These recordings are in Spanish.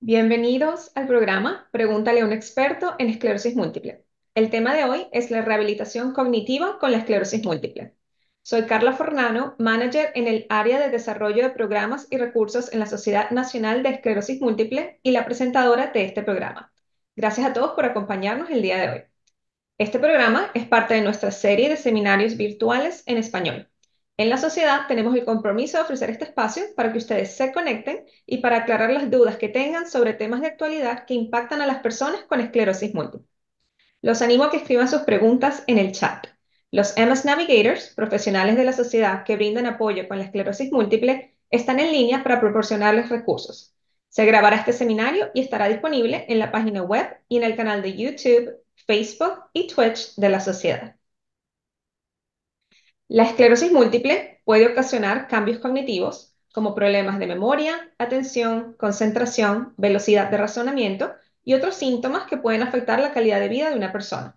Bienvenidos al programa Pregúntale a un experto en esclerosis múltiple. El tema de hoy es la rehabilitación cognitiva con la esclerosis múltiple. Soy Carla Fornano, manager en el área de desarrollo de programas y recursos en la Sociedad Nacional de Esclerosis Múltiple y la presentadora de este programa. Gracias a todos por acompañarnos el día de hoy. Este programa es parte de nuestra serie de seminarios virtuales en español. En la sociedad tenemos el compromiso de ofrecer este espacio para que ustedes se conecten y para aclarar las dudas que tengan sobre temas de actualidad que impactan a las personas con esclerosis múltiple. Los animo a que escriban sus preguntas en el chat. Los MS Navigators, profesionales de la sociedad que brindan apoyo con la esclerosis múltiple, están en línea para proporcionarles recursos. Se grabará este seminario y estará disponible en la página web y en el canal de YouTube, Facebook y Twitch de la sociedad. La esclerosis múltiple puede ocasionar cambios cognitivos como problemas de memoria, atención, concentración, velocidad de razonamiento y otros síntomas que pueden afectar la calidad de vida de una persona.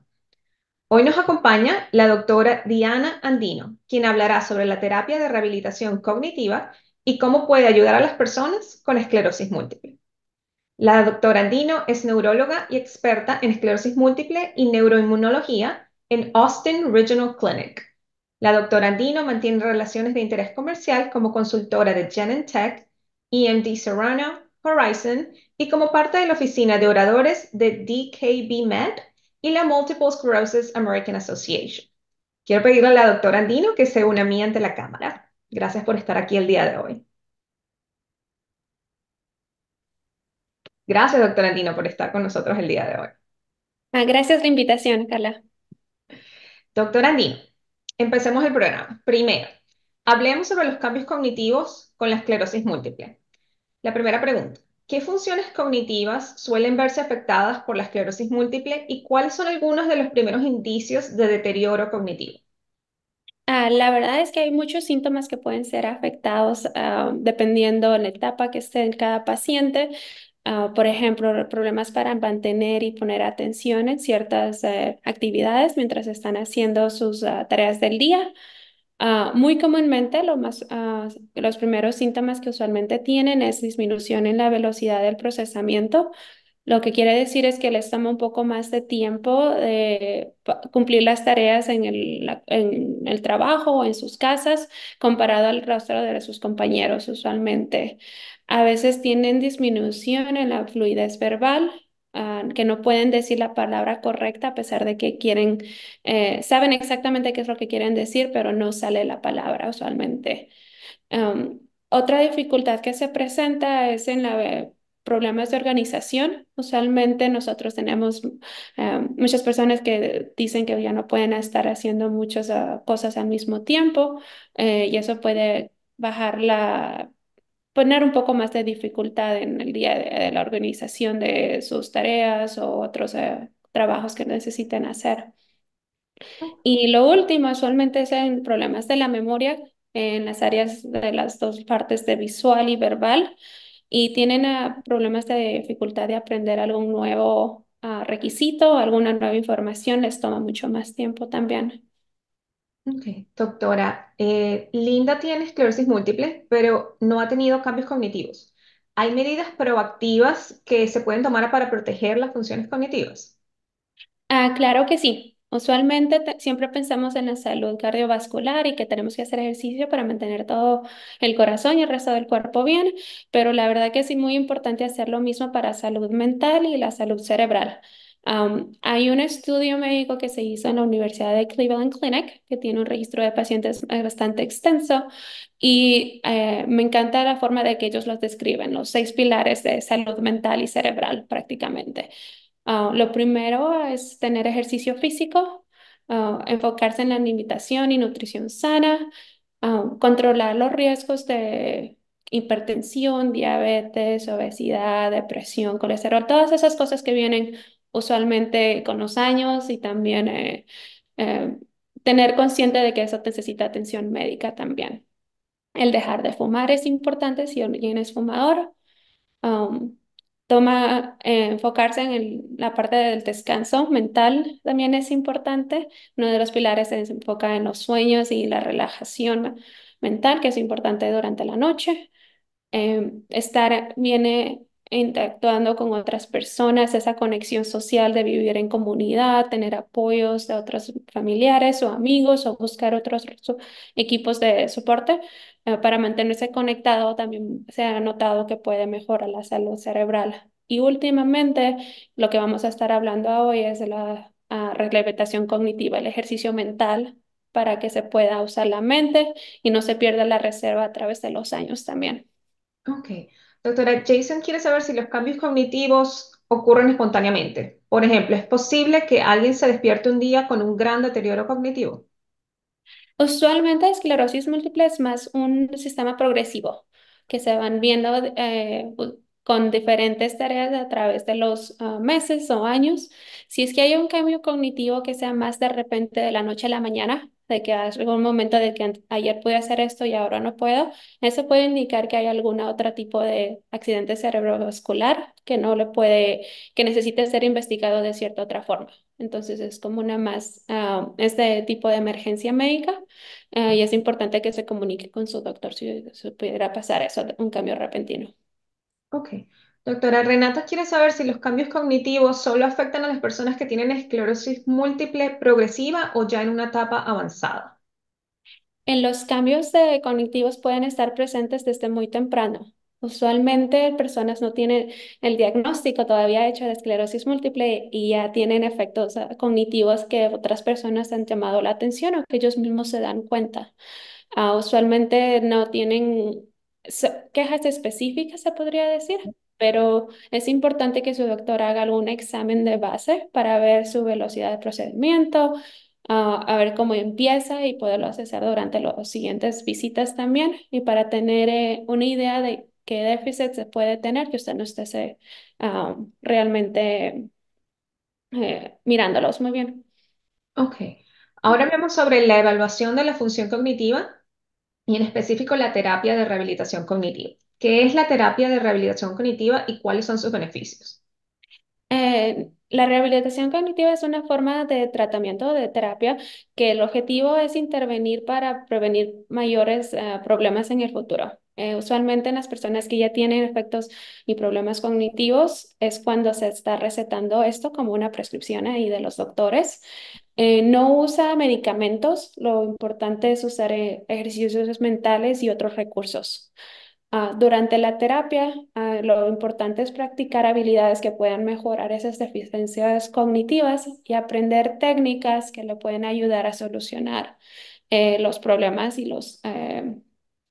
Hoy nos acompaña la doctora Diana Andino, quien hablará sobre la terapia de rehabilitación cognitiva y cómo puede ayudar a las personas con esclerosis múltiple. La doctora Andino es neuróloga y experta en esclerosis múltiple y neuroinmunología en Austin Regional Clinic. La doctora Andino mantiene relaciones de interés comercial como consultora de Genentech, EMD Serrano, Horizon y como parte de la oficina de oradores de DKB Med y la Multiple Sclerosis American Association. Quiero pedirle a la doctora Andino que se una a mí ante la cámara. Gracias por estar aquí el día de hoy. Gracias, doctora Andino, por estar con nosotros el día de hoy. Ah, gracias por la invitación, Carla. Doctora Andino, Empecemos el programa. Primero, hablemos sobre los cambios cognitivos con la esclerosis múltiple. La primera pregunta, ¿qué funciones cognitivas suelen verse afectadas por la esclerosis múltiple y cuáles son algunos de los primeros indicios de deterioro cognitivo? Ah, la verdad es que hay muchos síntomas que pueden ser afectados ah, dependiendo de la etapa que esté en cada paciente. Ah, por ejemplo, problemas para mantener y poner atención en ciertas eh, actividades mientras están haciendo sus ah, tareas del día. Ah, muy comúnmente, lo más, los primeros síntomas que usualmente tienen es disminución en la velocidad del procesamiento. Lo que quiere decir es que les toma un poco más de tiempo de cumplir las tareas en el, en el trabajo o en sus casas comparado al rostro de sus compañeros usualmente. A veces tienen disminución en la fluidez verbal, ah, que no pueden decir la palabra correcta a pesar de que quieren, eh, saben exactamente qué es lo que quieren decir, pero no sale la palabra usualmente. otra dificultad que se presenta es en la problemas de organización. Usualmente nosotros tenemos muchas personas que dicen que ya no pueden estar haciendo muchas ah, cosas al mismo tiempo eh, y eso puede bajar la poner un poco más de dificultad en el día de, la organización de sus tareas o otros eh, trabajos que necesiten hacer. Y lo último, usualmente es en problemas de la memoria en las áreas de las dos partes de visual y verbal y tienen ah, problemas de dificultad de aprender algún nuevo ah, requisito, alguna nueva información, les toma mucho más tiempo también. Ok, Doctora, eh, Linda tiene esclerosis múltiple, pero no ha tenido cambios cognitivos. ¿Hay medidas proactivas que se pueden tomar para proteger las funciones cognitivas? Ah, claro que sí. Usualmente siempre pensamos en la salud cardiovascular y que tenemos que hacer ejercicio para mantener todo el corazón y el resto del cuerpo bien, pero la verdad que es muy importante hacer lo mismo para salud mental y la salud cerebral hay un estudio médico que se hizo en la Universidad de Cleveland Clinic, que tiene un registro de pacientes eh, bastante extenso, y eh, me encanta la forma de que ellos los describen, los seis pilares de salud mental y cerebral prácticamente. Ah, lo primero es tener ejercicio físico, ah, enfocarse en la alimentación y nutrición sana, ah, controlar los riesgos de hipertensión, diabetes, obesidad, depresión, colesterol, todas esas cosas que vienen usualmente con los años y también eh, eh, tener consciente de que eso necesita atención médica también. El dejar de fumar es importante si alguien es fumador. Um, toma, eh, enfocarse en la parte del descanso mental también es importante. Uno de los pilares se enfoca en los sueños y la relajación mental, que es importante durante la noche. Em, estar bien interactuando con otras personas, esa conexión social de vivir en comunidad, tener apoyos de otros familiares o amigos o buscar otros equipos de soporte eh, para mantenerse conectado, también se ha notado que puede mejorar la salud cerebral. Y últimamente, lo que vamos a estar hablando hoy es de la uh, cognitiva, el ejercicio mental para que se pueda usar la mente y no se pierda la reserva a través de los años también. Ok, Doctora, Jason quiere saber si los cambios cognitivos ocurren espontáneamente. Por ejemplo, ¿es posible que alguien se despierte un día con un gran deterioro cognitivo? Usualmente, esclerosis múltiple es más un sistema progresivo que se van viendo eh, con diferentes tareas a través de los ah, meses o años. Si es que hay un cambio cognitivo que sea más de repente de la noche a la mañana, de que hay algún momento de que ayer pude hacer esto y ahora no puedo. Eso puede indicar que hay algún otro tipo de accidente cerebrovascular que no le puede, que necesite ser investigado de cierta otra forma. Entonces es como una más, ah, este tipo de emergencia médica ah, y es importante que se comunique con su doctor si, pudiera pasar eso, un cambio repentino. Ok, Doctora Renata quiere saber si los cambios cognitivos solo afectan a las personas que tienen esclerosis múltiple progresiva o ya en una etapa avanzada. En los cambios de cognitivos pueden estar presentes desde muy temprano. Usualmente personas no tienen el diagnóstico todavía hecho de esclerosis múltiple y ya tienen efectos ah, cognitivos que otras personas han llamado la atención o que ellos mismos se dan cuenta. Ah, usualmente no tienen quejas específicas, se podría decir, pero es importante que su doctor haga algún examen de base para ver su velocidad de procedimiento, ah, a ver cómo empieza y poderlo asesorar durante las siguientes visitas también y para tener eh, una idea de qué déficit se puede tener que usted no esté ah, realmente eh, mirándolos muy bien. Ok. Ahora hablamos sobre la evaluación de la función cognitiva y en específico la terapia de rehabilitación cognitiva. ¿Qué es la terapia de rehabilitación cognitiva y cuáles son sus beneficios? Eh, la rehabilitación cognitiva es una forma de tratamiento de terapia que el objetivo es intervenir para prevenir mayores eh, problemas en el futuro. Eh, usualmente en las personas que ya tienen efectos y problemas cognitivos es cuando se está recetando esto como una prescripción ahí de los doctores. no usa medicamentos, lo importante es usar ejercicios mentales y otros recursos. Ah, durante la terapia, ah, lo importante es practicar habilidades que puedan mejorar esas deficiencias cognitivas y aprender técnicas que le pueden ayudar a solucionar eh, los problemas y los eh,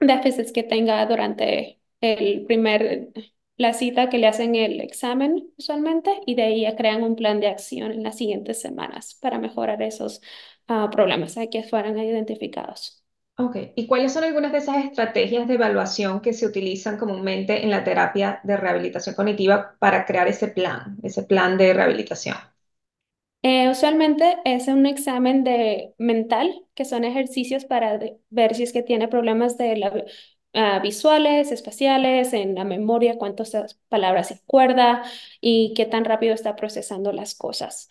déficits que tenga durante el primer, la cita que le hacen el examen usualmente y de ahí crean un plan de acción en las siguientes semanas para mejorar esos ah, problemas eh, que fueran identificados. Ok, ¿y cuáles son algunas de esas estrategias de evaluación que se utilizan comúnmente en la terapia de rehabilitación cognitiva para crear ese plan, ese plan de rehabilitación? Eh, usualmente es un examen de mental, que son ejercicios para ver si es que tiene problemas de ah, visuales, espaciales, en la memoria, cuántas palabras se acuerda y qué tan rápido está procesando las cosas.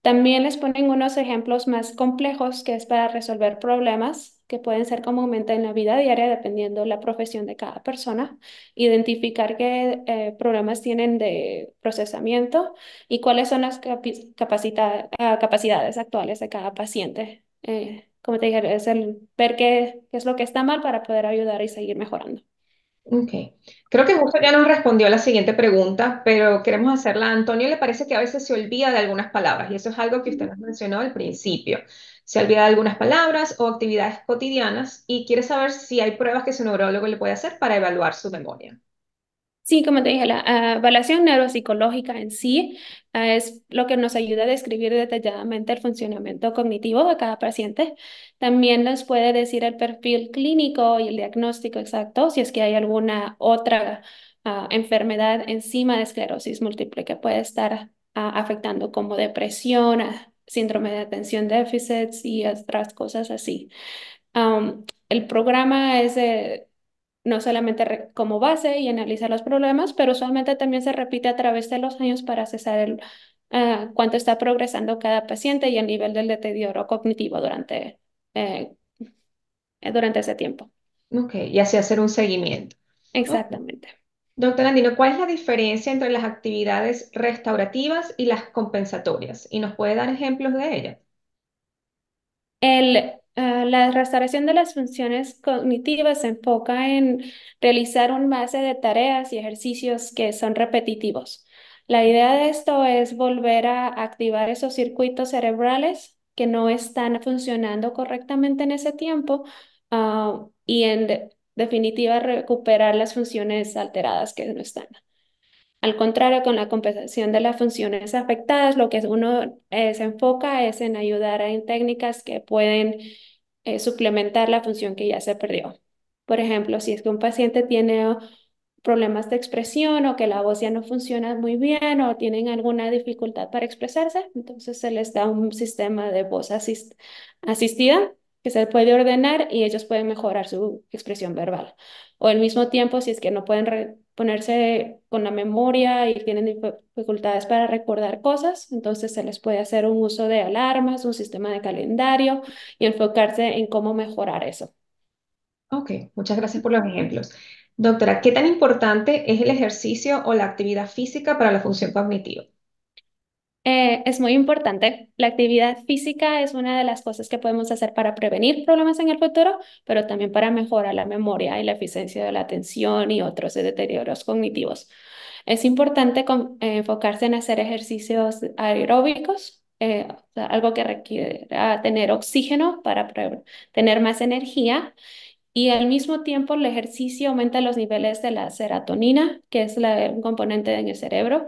También les ponen unos ejemplos más complejos que es para resolver problemas que pueden ser comúnmente en la vida diaria, dependiendo la profesión de cada persona, identificar qué eh, problemas tienen de procesamiento y cuáles son las ah, capacidades actuales de cada paciente. Eh, como te dije, es el ver qué, es lo que está mal para poder ayudar y seguir mejorando. Ok. Creo que justo ya nos respondió a la siguiente pregunta, pero queremos hacerla. Antonio le parece que a veces se olvida de algunas palabras y eso es algo que usted nos mencionó al principio. Se olvida algunas palabras o actividades cotidianas y quiere saber si hay pruebas que su neurólogo le puede hacer para evaluar su memoria. Sí, como te dije, la ah, evaluación neuropsicológica en sí ah, es lo que nos ayuda a describir detalladamente el funcionamiento cognitivo de cada paciente. También nos puede decir el perfil clínico y el diagnóstico exacto, si es que hay alguna otra ah, enfermedad encima de esclerosis múltiple que puede estar afectando como depresión, síndrome de atención déficits y otras cosas así. el programa es no solamente como base y analiza los problemas, pero usualmente también se repite a través de los años para cesar el, ah, cuánto está progresando cada paciente y el nivel del deterioro cognitivo durante, eh, durante ese tiempo. Ok, y así hacer un seguimiento. Exactamente. Doctor Andino, ¿cuál es la diferencia entre las actividades restaurativas y las compensatorias? ¿Y nos puede dar ejemplos de ellas? Eh, la restauración de las funciones cognitivas se enfoca en realizar un base de tareas y ejercicios que son repetitivos. La idea de esto es volver a activar esos circuitos cerebrales que no están funcionando correctamente en ese tiempo ah, y en definitiva recuperar las funciones alteradas que no están. Al contrario, con la compensación de las funciones afectadas, lo que uno eh, se enfoca es en ayudar en técnicas que pueden eh, suplementar la función que ya se perdió. Por ejemplo, si es que un paciente tiene oh, problemas de expresión o que la voz ya no funciona muy bien o tienen alguna dificultad para expresarse, entonces se les da un sistema de voz asistida que se puede ordenar y ellos pueden mejorar su expresión verbal. O al mismo tiempo, si es que no pueden ponerse con la memoria y tienen dificultades para recordar cosas, entonces se les puede hacer un uso de alarmas, un sistema de calendario y enfocarse en cómo mejorar eso. Ok, muchas gracias por los ejemplos. Doctora, ¿qué tan importante es el ejercicio o la actividad física para la función cognitiva? Eh, es muy importante. La actividad física es una de las cosas que podemos hacer para prevenir problemas en el futuro, pero también para mejorar la memoria y la eficiencia de la atención y otros deterioros cognitivos. Es importante eh, enfocarse en hacer ejercicios aeróbicos, eh, algo que requiere tener oxígeno para tener más energía. Y al mismo tiempo el ejercicio aumenta los niveles de la serotonina, que es la, un componente en el cerebro,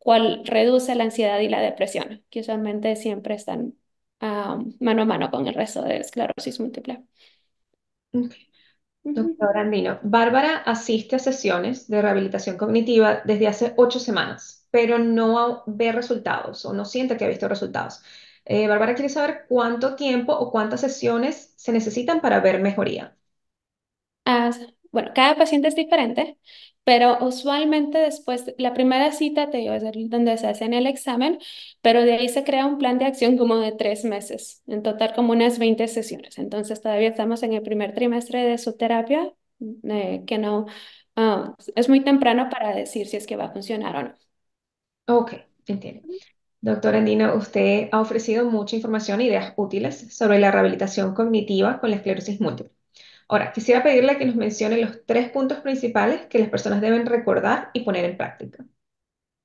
cual reduce la ansiedad y la depresión, que usualmente siempre están mano a mano con el resto de esclerosis múltiple. Doctora Andino, Bárbara asiste a sesiones de rehabilitación cognitiva desde hace ocho semanas, pero no ve resultados o no siente que ha visto resultados. Eh, Bárbara quiere saber cuánto tiempo o cuántas sesiones se necesitan para ver mejoría. Ah, bueno, cada paciente es diferente, pero usualmente después, la primera cita te digo, es donde se hacen el examen, pero de ahí se crea un plan de acción como de tres meses, en total como unas 20 sesiones. Entonces todavía estamos en el primer trimestre de su terapia, eh, que no, ah, es muy temprano para decir si es que va a funcionar o no. Ok, entiendo. Doctora Andino, usted ha ofrecido mucha información e ideas útiles sobre la rehabilitación cognitiva con la esclerosis múltiple. Ahora, quisiera pedirle que nos mencione los tres puntos principales que las personas deben recordar y poner en práctica.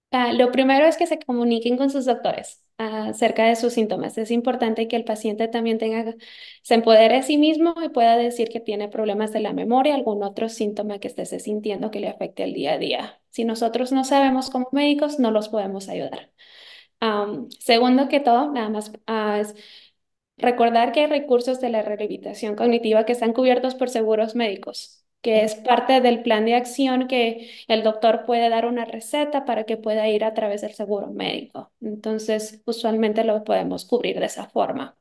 Ah, lo primero es que se comuniquen con sus doctores acerca de sus síntomas. Es importante que el paciente también tenga, se empodere a sí mismo y pueda decir que tiene problemas de la memoria, algún otro síntoma que esté sintiendo que le afecte el día a día. Si nosotros no sabemos como médicos, no los podemos ayudar. segundo que todo, nada más ah, Recordar que hay recursos de la rehabilitación cognitiva que están cubiertos por seguros médicos, que es parte del plan de acción que el doctor puede dar una receta para que pueda ir a través del seguro médico. Entonces, usualmente lo podemos cubrir de esa forma.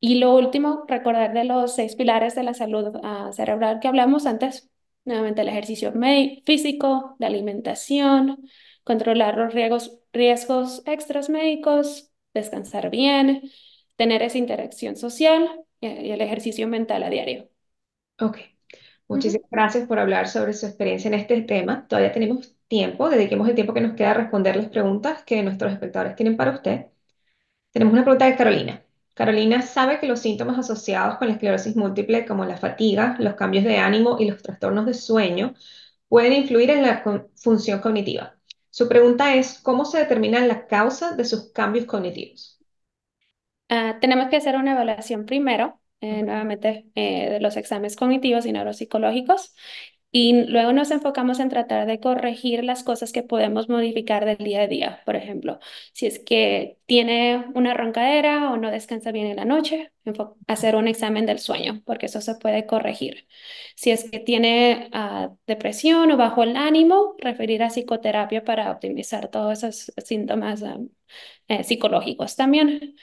Y lo último, recordar de los seis pilares de la salud ah, cerebral que hablamos antes, nuevamente el ejercicio físico, la alimentación, controlar los riesgos, riesgos extras médicos, descansar bien, tener esa interacción social eh, y el ejercicio mental a diario. Ok. Muchísimas gracias por hablar sobre su experiencia en este tema. Todavía tenemos tiempo, dediquemos el tiempo que nos queda a responder las preguntas que nuestros espectadores tienen para usted. Tenemos una pregunta de Carolina. Carolina sabe que los síntomas asociados con la esclerosis múltiple, como la fatiga, los cambios de ánimo y los trastornos de sueño, pueden influir en la función cognitiva. Su pregunta es, ¿cómo se determina la causa de sus cambios cognitivos? Ah, tenemos que hacer una evaluación primero, eh, nuevamente, eh, de los exámenes cognitivos y neuropsicológicos. Y luego nos enfocamos en tratar de corregir las cosas que podemos modificar del día a día. Por ejemplo, si es que tiene una roncadera o no descansa bien en la noche, hacer un examen del sueño, porque eso se puede corregir. Si es que tiene ah, depresión o bajo el ánimo, referir a psicoterapia para optimizar todos esos síntomas ah, eh, psicológicos también.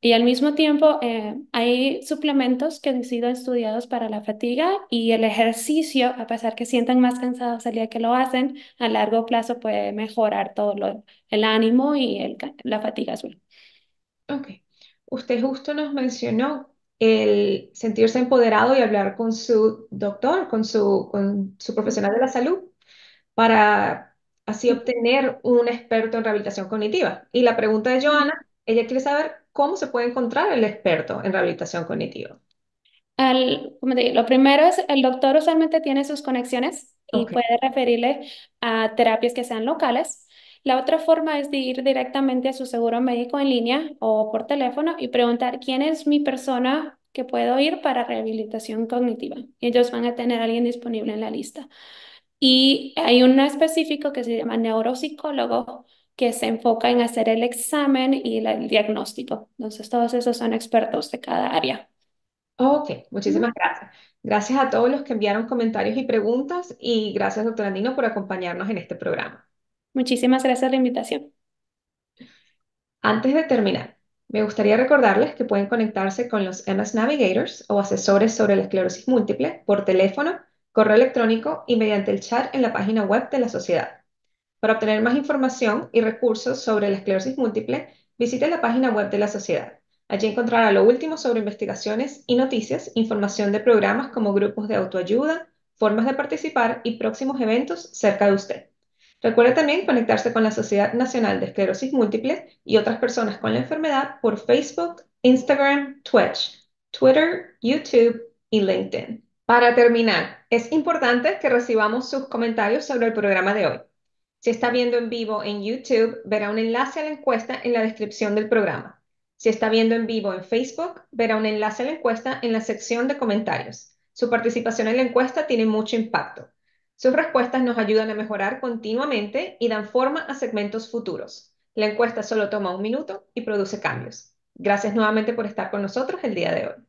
Y al mismo tiempo, eh, hay suplementos que han sido estudiados para la fatiga y el ejercicio, a pesar que sientan más cansados el día que lo hacen, a largo plazo puede mejorar todo el ánimo y la fatiga azul. Ok. Usted justo nos mencionó el sentirse empoderado y hablar con su doctor, con su, con su profesional de la salud, para así obtener un experto en rehabilitación cognitiva. Y la pregunta de Joana, ella quiere saber ¿cómo se puede encontrar el experto en rehabilitación cognitiva? lo primero es, el doctor usualmente tiene sus conexiones y puede referirle a terapias que sean locales. La otra forma es de ir directamente a su seguro médico en línea o por teléfono y preguntar quién es mi persona que puedo ir para rehabilitación cognitiva. Ellos van a tener alguien disponible en la lista. Y hay un específico que se llama neuropsicólogo, que se enfoca en hacer el examen y el diagnóstico. Entonces, todos esos son expertos de cada área. Ok, muchísimas gracias. Gracias a todos los que enviaron comentarios y preguntas y gracias, doctora Andino, por acompañarnos en este programa. Muchísimas gracias por la invitación. Antes de terminar, me gustaría recordarles que pueden conectarse con los MS Navigators o asesores sobre la esclerosis múltiple por teléfono, correo electrónico y mediante el chat en la página web de la sociedad. Para obtener más información y recursos sobre la esclerosis múltiple, visite la página web de la sociedad. Allí encontrará lo último sobre investigaciones y noticias, información de programas como grupos de autoayuda, formas de participar y próximos eventos cerca de usted. Recuerde también conectarse con la Sociedad Nacional de Esclerosis Múltiple y otras personas con la enfermedad por Facebook, Instagram, Twitch, Twitter, YouTube y LinkedIn. Para terminar, es importante que recibamos sus comentarios sobre el programa de hoy. Si está viendo en vivo en YouTube, verá un enlace a la encuesta en la descripción del programa. Si está viendo en vivo en Facebook, verá un enlace a la encuesta en la sección de comentarios. Su participación en la encuesta tiene mucho impacto. Sus respuestas nos ayudan a mejorar continuamente y dan forma a segmentos futuros. La encuesta solo toma un minuto y produce cambios. Gracias nuevamente por estar con nosotros el día de hoy.